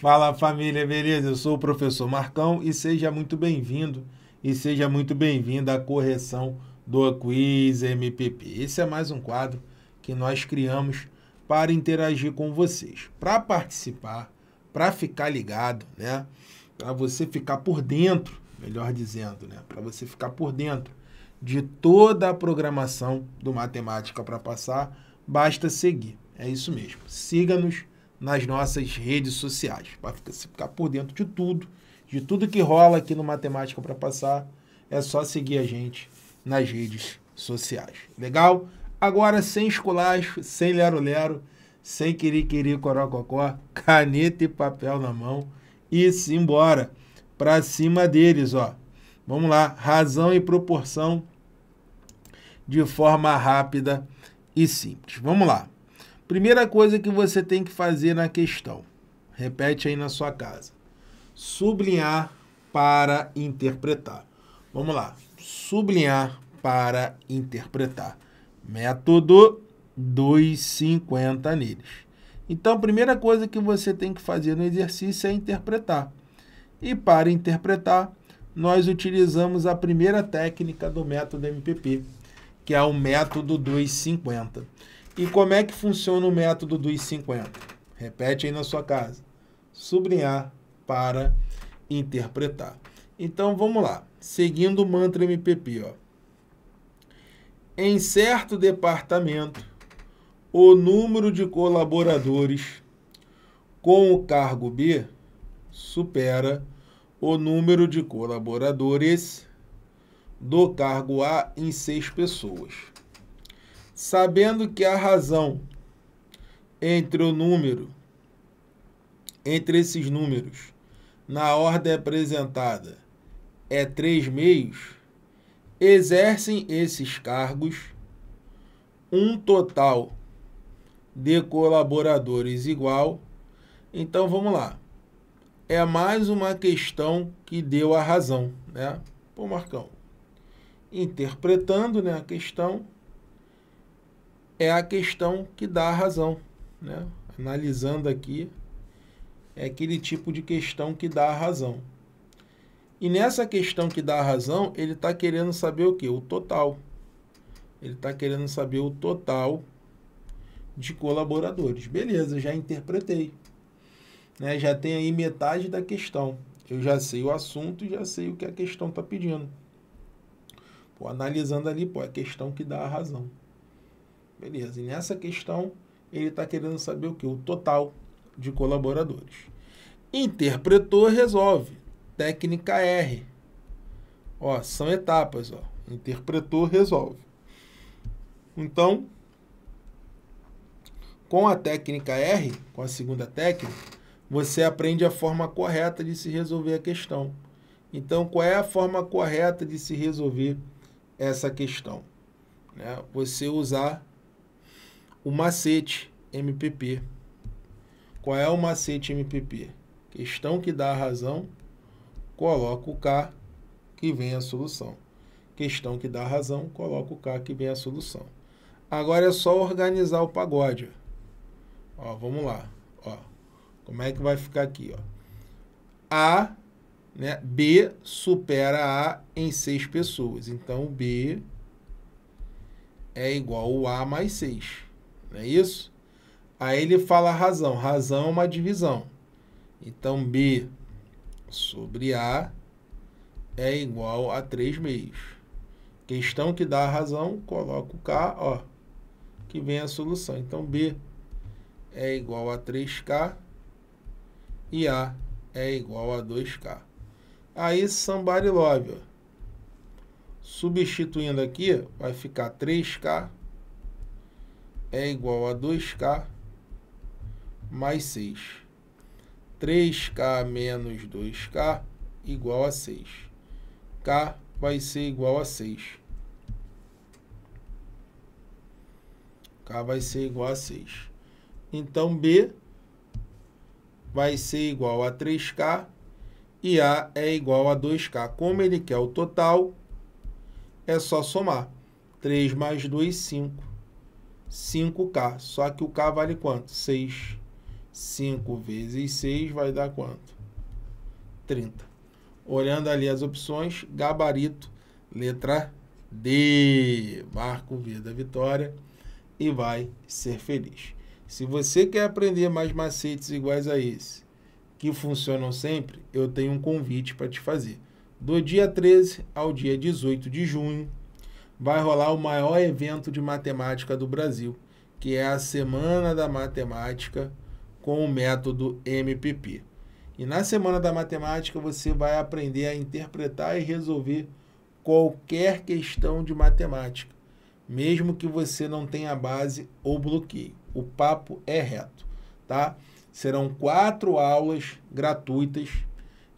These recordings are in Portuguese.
Fala família, beleza? Eu sou o professor Marcão e seja muito bem-vindo e seja muito bem-vinda à correção do Quiz MPP. Esse é mais um quadro que nós criamos para interagir com vocês. Para participar, para ficar ligado, né? Para você ficar por dentro, melhor dizendo, né? Para você ficar por dentro de toda a programação do Matemática para Passar, basta seguir. É isso mesmo. Siga-nos nas nossas redes sociais, para ficar por dentro de tudo, de tudo que rola aqui no Matemática para Passar, é só seguir a gente nas redes sociais. Legal? Agora, sem esculacho, sem lero-lero, sem querer querer corococó, caneta e papel na mão e simbora para cima deles, ó. Vamos lá, razão e proporção de forma rápida e simples. Vamos lá. Primeira coisa que você tem que fazer na questão, repete aí na sua casa: sublinhar para interpretar. Vamos lá, sublinhar para interpretar. Método 250 neles. Então, a primeira coisa que você tem que fazer no exercício é interpretar. E para interpretar, nós utilizamos a primeira técnica do método MPP, que é o método 250. E como é que funciona o método dos 50? Repete aí na sua casa. Sublinhar para interpretar. Então vamos lá, seguindo o mantra MPP, ó. Em certo departamento, o número de colaboradores com o cargo B supera o número de colaboradores do cargo A em seis pessoas sabendo que a razão entre o número, entre esses números, na ordem apresentada, é três meios, exercem esses cargos um total de colaboradores igual. Então vamos lá. É mais uma questão que deu a razão, né? Pô, Marcão. Interpretando, né, a questão, é a questão que dá a razão. Né? Analisando aqui, é aquele tipo de questão que dá a razão. E nessa questão que dá a razão, ele está querendo saber o que? O total. Ele está querendo saber o total de colaboradores. Beleza, já interpretei. Né? Já tem aí metade da questão. Eu já sei o assunto e já sei o que a questão está pedindo. Pô, analisando ali, pô, é a questão que dá a razão. Beleza, e nessa questão ele está querendo saber o que? O total de colaboradores. Interpretou, resolve. Técnica R. Ó, são etapas. Ó. Interpretou, resolve. Então, com a técnica R, com a segunda técnica, você aprende a forma correta de se resolver a questão. Então, qual é a forma correta de se resolver essa questão? Né? Você usar o macete MPP. Qual é o macete MPP? Questão que dá a razão, coloca o K que vem a solução. Questão que dá a razão, coloca o K que vem a solução. Agora é só organizar o pagode. Ó, vamos lá. Ó, como é que vai ficar aqui? Ó. A, né, B supera A em seis pessoas. Então, B é igual a A mais 6 não é isso? Aí ele fala razão. Razão é uma divisão. Então, B sobre A é igual a 3 meios. Questão que dá a razão, coloco K, ó, que vem a solução. Então, B é igual a 3K e A é igual a 2K. Aí, somebody love, ó. Substituindo aqui, vai ficar 3K é igual a 2K mais 6. 3K menos 2K igual a 6. K vai ser igual a 6. K vai ser igual a 6. Então, B vai ser igual a 3K e A é igual a 2K. Como ele quer o total, é só somar. 3 mais 2, 5. 5K. Só que o K vale quanto? 6. 5 vezes 6 vai dar quanto? 30. Olhando ali as opções, gabarito, letra D. Marco o V da vitória e vai ser feliz. Se você quer aprender mais macetes iguais a esse, que funcionam sempre, eu tenho um convite para te fazer. Do dia 13 ao dia 18 de junho, vai rolar o maior evento de matemática do Brasil, que é a Semana da Matemática com o método MPP. E na Semana da Matemática você vai aprender a interpretar e resolver qualquer questão de matemática, mesmo que você não tenha base ou bloqueio. O papo é reto, tá? Serão quatro aulas gratuitas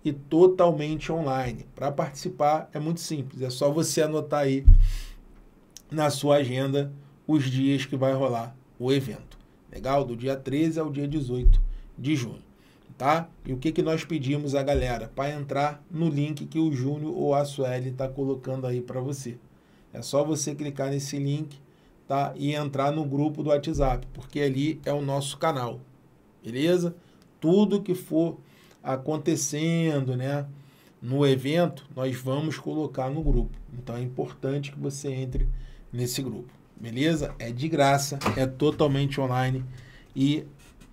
e totalmente online. Para participar é muito simples, é só você anotar aí na sua agenda os dias que vai rolar o evento. Legal? Do dia 13 ao dia 18 de junho. Tá? E o que, que nós pedimos a galera? Para entrar no link que o Júnior ou a Sueli está colocando aí para você. É só você clicar nesse link tá? e entrar no grupo do WhatsApp, porque ali é o nosso canal. Beleza? Tudo que for acontecendo né, no evento, nós vamos colocar no grupo. Então é importante que você entre nesse grupo. Beleza? É de graça, é totalmente online e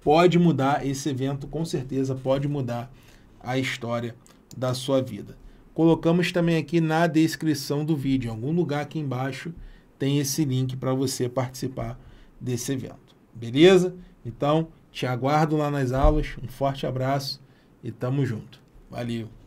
pode mudar esse evento, com certeza pode mudar a história da sua vida. Colocamos também aqui na descrição do vídeo, em algum lugar aqui embaixo tem esse link para você participar desse evento. Beleza? Então, te aguardo lá nas aulas. Um forte abraço e tamo junto. Valeu!